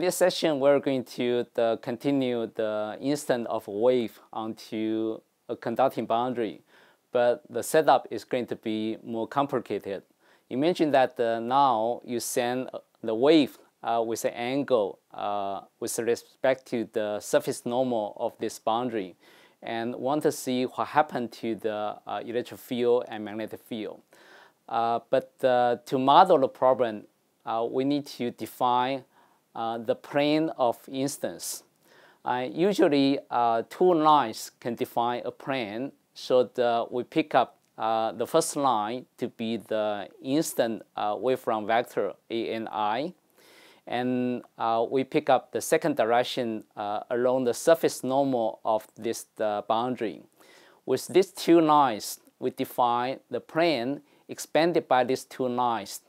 In this session, we're going to the continue the instant of wave onto a conducting boundary, but the setup is going to be more complicated. Imagine that uh, now you send uh, the wave uh, with an angle uh, with respect to the surface normal of this boundary and want to see what happened to the uh, electric field and magnetic field. Uh, but to model the problem, we need to define uh, the plane of instance. Uh, usually, uh, two lines can define a plane, so the, we pick up the first line to be the instant wavefront vector A and I, and uh, we pick up the second direction uh, along the surface normal of this boundary. With these two lines, we define the plane expanded by these two lines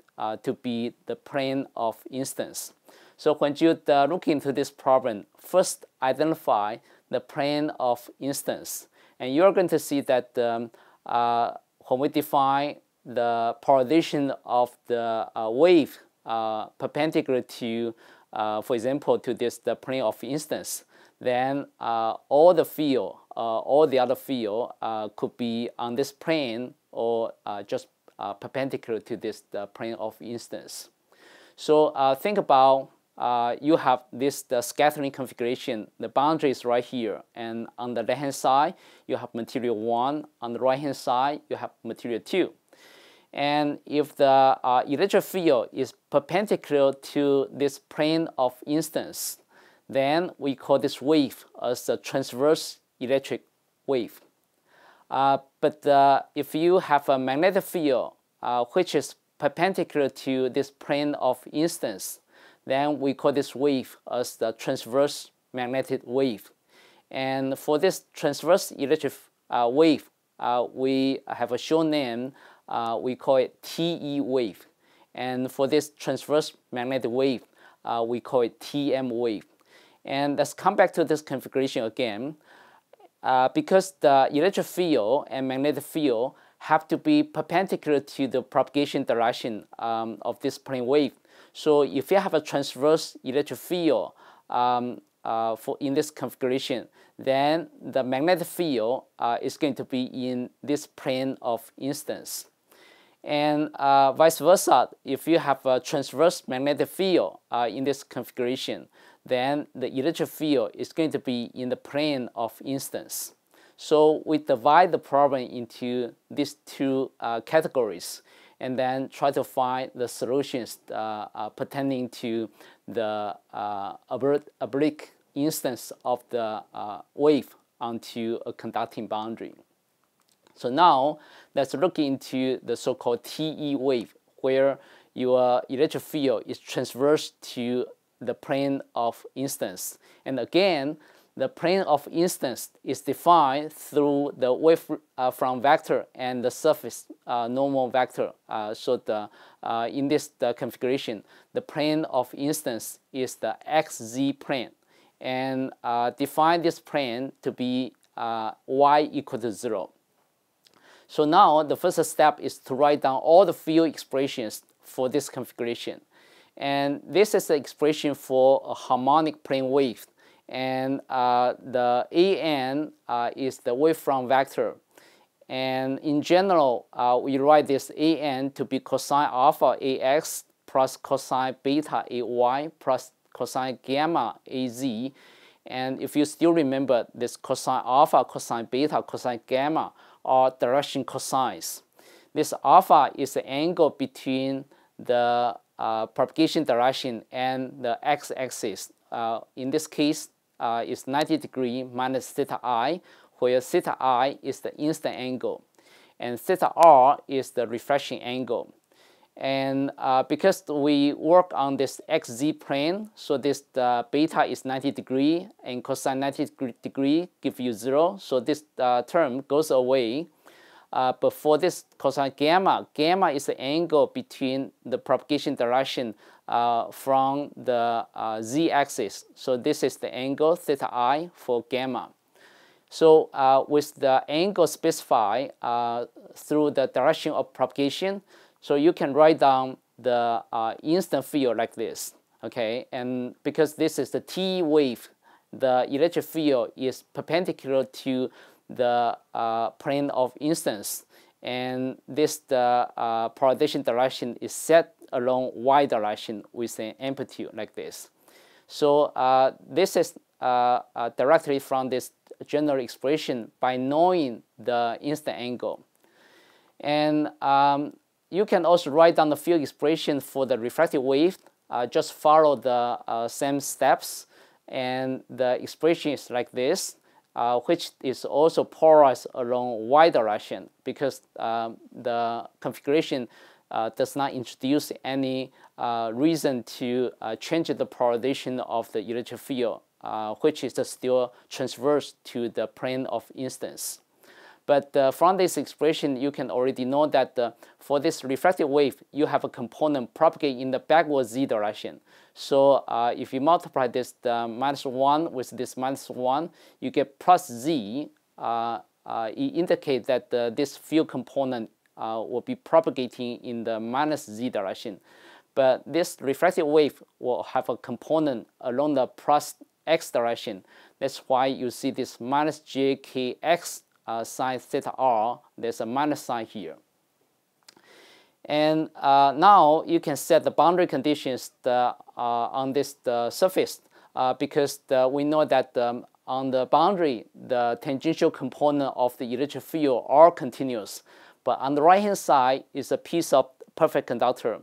to be the plane of instance. So when you uh, look into this problem, first identify the plane of instance. And you're going to see that um, uh, when we define the polarization of the uh, wave uh, perpendicular to, uh, for example, to this the plane of instance, then uh, all the field, all the other field could be on this plane or just perpendicular to this plane of instance. So think about uh, you have this the scattering configuration. The boundary is right here, and on the left-hand side, you have material 1. On the right-hand side, you have material 2. And if the uh, electric field is perpendicular to this plane of instance, then we call this wave as the transverse electric wave. Uh, but uh, if you have a magnetic field uh, which is perpendicular to this plane of instance, then we call this wave as the transverse magnetic wave. And for this transverse electric uh, wave, uh, we have a short name. Uh, we call it TE wave. And for this transverse magnetic wave, uh, we call it TM wave. And let's come back to this configuration again. Uh, because the electric field and magnetic field have to be perpendicular to the propagation direction um, of this plane wave, so if you have a transverse electric field um, uh, for in this configuration, then the magnetic field uh, is going to be in this plane of instance. And uh, vice versa, if you have a transverse magnetic field uh, in this configuration, then the electric field is going to be in the plane of instance. So we divide the problem into these two uh, categories and then try to find the solutions uh, uh, pertaining to the uh, oblique instance of the wave onto a conducting boundary. So now let's look into the so-called TE wave where your electric field is transverse to the plane of instance. And again, the plane of instance is defined through the wave uh, from vector and the surface uh, normal vector. Uh, so the, uh, in this the configuration, the plane of instance is the xz plane. And uh, define this plane to be uh, y equal to 0. So now the first step is to write down all the field expressions for this configuration. And this is the expression for a harmonic plane wave and uh, the an uh, is the wavefront vector. And in general, uh, we write this an to be cosine alpha ax plus cosine beta ay plus cosine gamma az. And if you still remember this cosine alpha, cosine beta, cosine gamma are direction cosines. This alpha is the angle between the uh, propagation direction and the x-axis. Uh, in this case, uh, is 90 degree minus theta i, where theta i is the instant angle, and theta r is the reflection angle. And uh, because we work on this xz plane, so this uh, beta is 90 degree and cosine 90 degree gives you zero. So this uh, term goes away. Uh, but for this cosine gamma, gamma is the angle between the propagation direction uh, from the uh, z-axis. So this is the angle theta i for gamma. So uh, with the angle specified uh, through the direction of propagation, so you can write down the uh, instant field like this, okay? And because this is the T wave, the electric field is perpendicular to the uh, plane of instance. And this the uh, polarization direction is set along y direction with an amplitude like this. So uh, this is directly from this general expression by knowing the instant angle. And um, you can also write down the field expression for the refracted wave. Uh, just follow the uh, same steps and the expression is like this uh, which is also polarized along y direction because um, the configuration uh, does not introduce any uh, reason to uh, change the polarization of the electric field, uh, which is still transverse to the plane of instance. But uh, from this expression, you can already know that uh, for this refractive wave, you have a component propagating in the backward z direction. So uh, if you multiply this uh, minus 1 with this minus 1, you get plus z. Uh, uh, it indicates that this field component will be propagating in the minus z direction. But this refractive wave will have a component along the plus x direction. That's why you see this minus jkx uh, sine theta r, there's a minus sign here. And uh, now you can set the boundary conditions the, uh, on this surface uh, because the, we know that um, on the boundary, the tangential component of the electric field are continuous. But on the right-hand side is a piece of perfect conductor.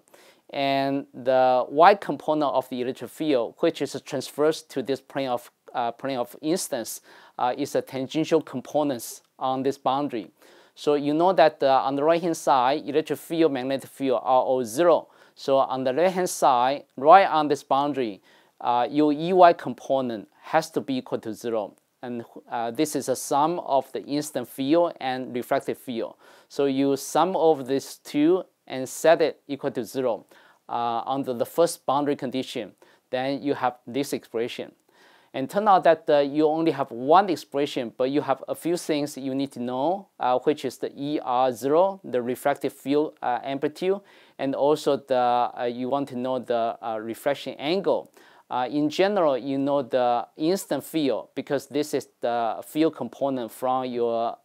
And the y component of the electric field, which is transverse to this plane of, uh, plane of instance, uh, is a tangential components on this boundary. So you know that uh, on the right hand side, electric field, magnetic field are all zero. So on the left hand side, right on this boundary, uh, your EY component has to be equal to zero. And uh, this is a sum of the instant field and reflected field. So you sum of these two and set it equal to zero uh, under the first boundary condition. Then you have this expression and turn out that uh, you only have one expression, but you have a few things you need to know, uh, which is the ER0, the refractive field uh, amplitude, and also the uh, you want to know the uh, refraction angle. Uh, in general, you know the instant field because this is the field component from your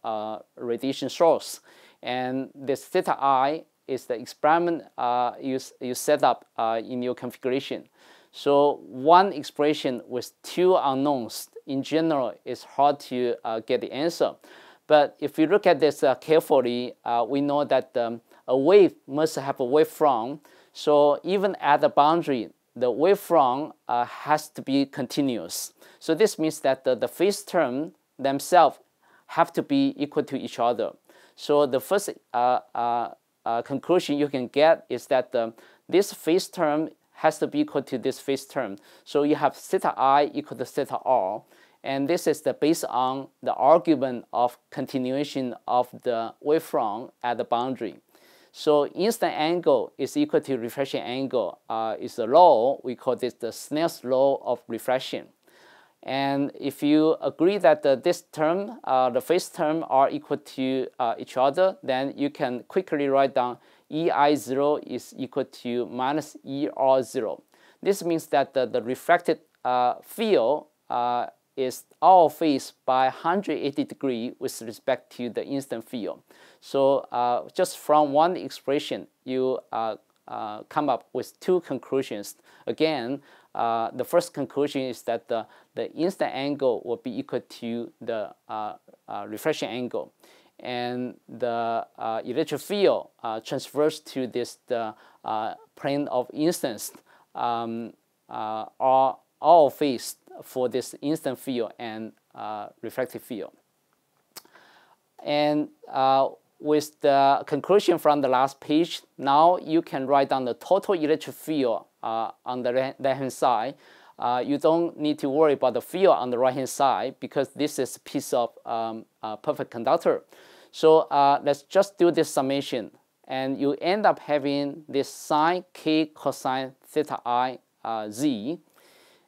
radiation source. And this theta i is the experiment you, you set up in your configuration. So one expression with two unknowns in general is hard to uh, get the answer. But if you look at this uh, carefully, uh, we know that um, a wave must have a wavefront. So even at the boundary, the wavefront uh, has to be continuous. So this means that the, the phase term themselves have to be equal to each other. So the first uh, uh, uh, conclusion you can get is that um, this phase term has to be equal to this phase term. So you have theta i equal to theta r. And this is the based on the argument of continuation of the wavefront at the boundary. So instant angle is equal to refraction angle uh, is the law. We call this the Snell's law of refraction. And if you agree that the, this term, uh, the phase term are equal to uh, each other, then you can quickly write down EI0 is equal to minus ER0. This means that the, the refracted uh, field uh, is all phase by 180 degree with respect to the instant field. So uh, just from one expression, you uh, uh, come up with two conclusions. Again, uh, the first conclusion is that the, the instant angle will be equal to the refraction angle and the uh, electric field uh, transverse to this the, uh, plane of instance um, uh, are all faced for this instant field and uh, reflective field. And uh, with the conclusion from the last page, now you can write down the total electric field on the right-hand side. Uh, you don't need to worry about the field on the right-hand side because this is a piece of um, perfect conductor. So uh, let's just do this summation. And you end up having this sine k cosine theta i uh, z.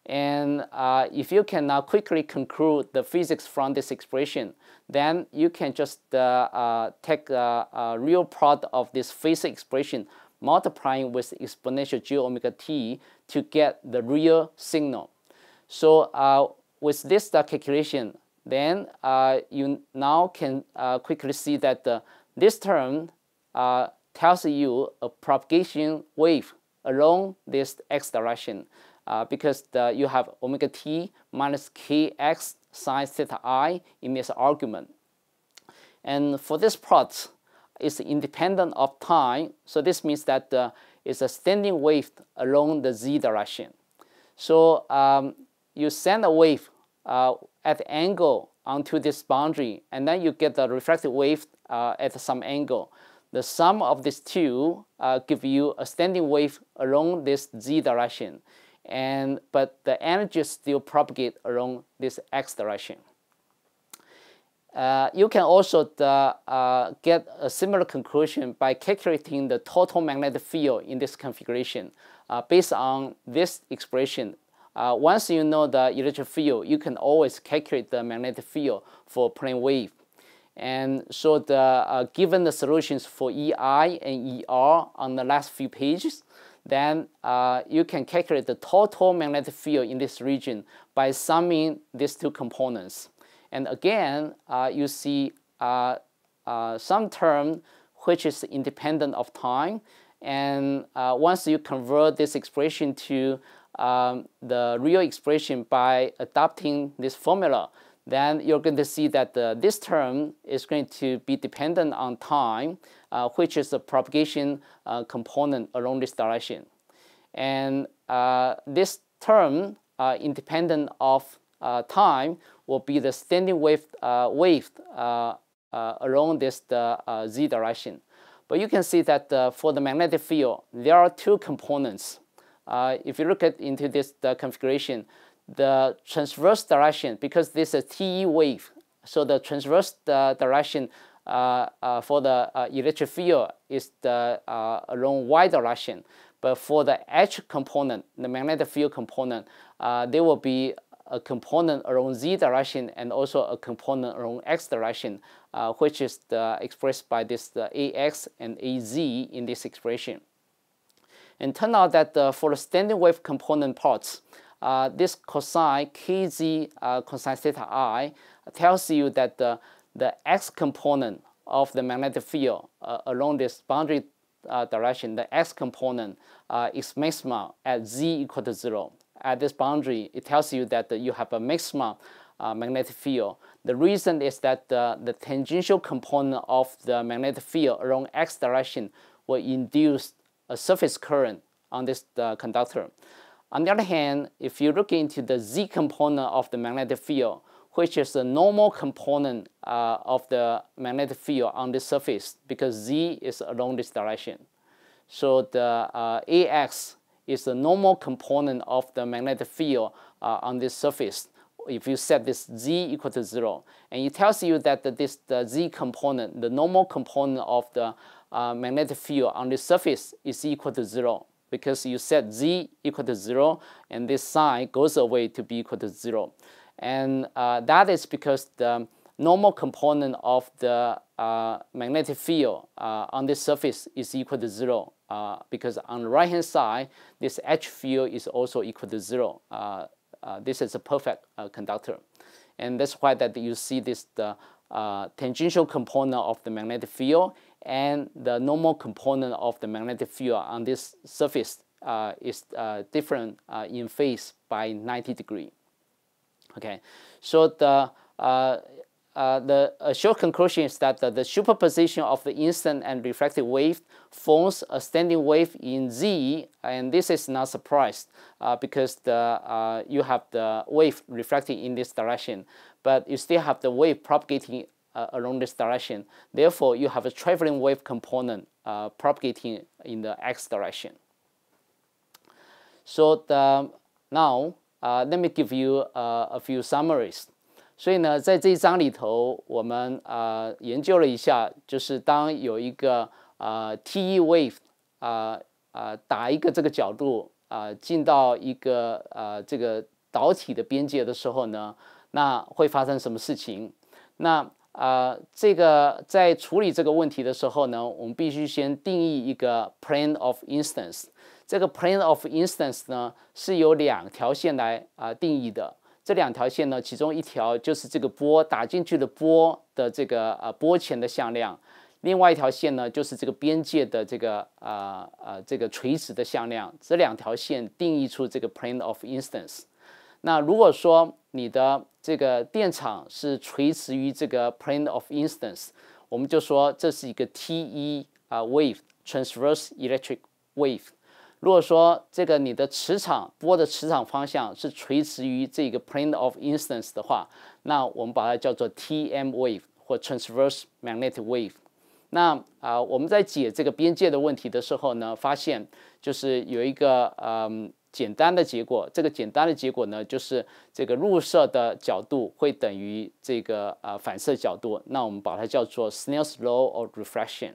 And uh, if you can now quickly conclude the physics from this expression, then you can just uh, uh, take uh, a real product of this phase expression multiplying with exponential j omega t to get the real signal. So with this calculation, then uh, you now can uh, quickly see that uh, this term tells you a propagation wave along this x direction because the, you have omega t minus kx sine theta i in this argument. And for this plot, it's independent of time, so this means that uh, it's a standing wave along the z direction. So um, you send a wave uh, at angle onto this boundary, and then you get the reflected wave uh, at some angle. The sum of these two uh, give you a standing wave along this z direction, and but the energy still propagate along this x direction. Uh, you can also uh, uh, get a similar conclusion by calculating the total magnetic field in this configuration uh, based on this expression uh, once you know the electric field, you can always calculate the magnetic field for plane wave. And so the uh, given the solutions for EI and ER on the last few pages, then uh, you can calculate the total magnetic field in this region by summing these two components. And again, uh, you see uh, uh some term which is independent of time. And uh, once you convert this expression to um, the real expression by adopting this formula, then you're going to see that uh, this term is going to be dependent on time, uh, which is the propagation uh, component along this direction. And uh, this term, uh, independent of uh, time, will be the standing wave, wave along this z direction. But you can see that for the magnetic field, there are two components. Uh, if you look at into this the configuration, the transverse direction, because this is TE wave, so the transverse uh, direction uh, uh, for the electric field is the along y direction. But for the H component, the magnetic field component, there will be a component along z direction and also a component along x direction, uh, which is expressed by this the ax and az in this expression. And turn out that uh, for the standing wave component parts, uh, this cosine kz uh, cosine theta i tells you that the, the x component of the magnetic field uh, along this boundary uh, direction, the x component uh, is maximum at z equal to 0. At this boundary, it tells you that you have a maximum uh, magnetic field. The reason is that uh, the tangential component of the magnetic field along x direction will induce a surface current on this uh, conductor. On the other hand, if you look into the Z component of the magnetic field, which is the normal component uh, of the magnetic field on the surface, because Z is along this direction. So the uh, AX is the normal component of the magnetic field uh, on this surface if you set this z equal to 0. And it tells you that this the z component, the normal component of the uh, magnetic field on the surface is equal to zero because you set z equal to zero and this sign goes away to be equal to zero. And uh, that is because the normal component of the uh, magnetic field uh, on the surface is equal to zero uh, because on the right hand side, this H field is also equal to zero. Uh, this is a perfect conductor. And that's why that you see this the, tangential component of the magnetic field and the normal component of the magnetic field on this surface uh, is uh, different uh, in phase by 90 degree. Okay, so the uh, uh, the a short conclusion is that the, the, superposition of the instant and reflected wave forms a standing wave in Z, and this is not surprised uh, because the you have the wave reflecting in this direction, but you still have the wave propagating Along this direction, therefore, you have a traveling wave component propagating in the x direction. So the now, let me give you a few summaries. 所以呢，在这一章里头，我们啊研究了一下，就是当有一个啊 TE wave 啊啊打一个这个角度啊进到一个啊这个导体的边界的时候呢，那会发生什么事情？那啊，这个在处理这个问题的时候呢，我们必须先定义一个 plane of instance。这个 plane of instance 呢，是由两条线来啊定义的。这两条线呢，其中一条就是这个波打进去的波的这个呃波前的向量，另外一条线呢，就是这个边界的这个啊啊这个垂直的向量。这两条线定义出这个 plane of instance。那如果说，你的这个电场是垂直于这个 plane of i n s t a n c e 我们就说这是一个 T E 啊 wave，transverse electric wave。如果说这个你的磁场波的磁场方向是垂直于这个 plane of i n s t a n c e 的话，那我们把它叫做 T M wave 或 transverse magnetic wave。那啊，我们在解这个边界的问题的时候呢，发现就是有一个嗯。简单的结果，这个简单的结果呢，就是这个入射的角度会等于这个呃反射角度，那我们把它叫做 Snell's Law of Reflection。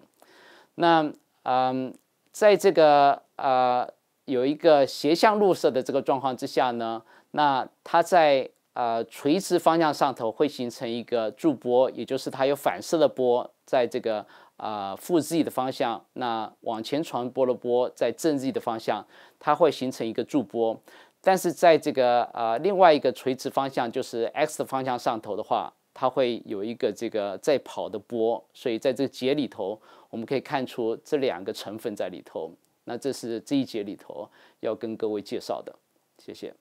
那嗯，在这个呃有一个斜向入射的这个状况之下呢，那它在。呃，垂直方向上头会形成一个驻波，也就是它有反射的波，在这个呃负 z 的方向，那往前传播的波在正 z 的方向，它会形成一个驻波。但是在这个呃另外一个垂直方向，就是 x 的方向上头的话，它会有一个这个在跑的波。所以在这个节里头，我们可以看出这两个成分在里头。那这是这一节里头要跟各位介绍的，谢谢。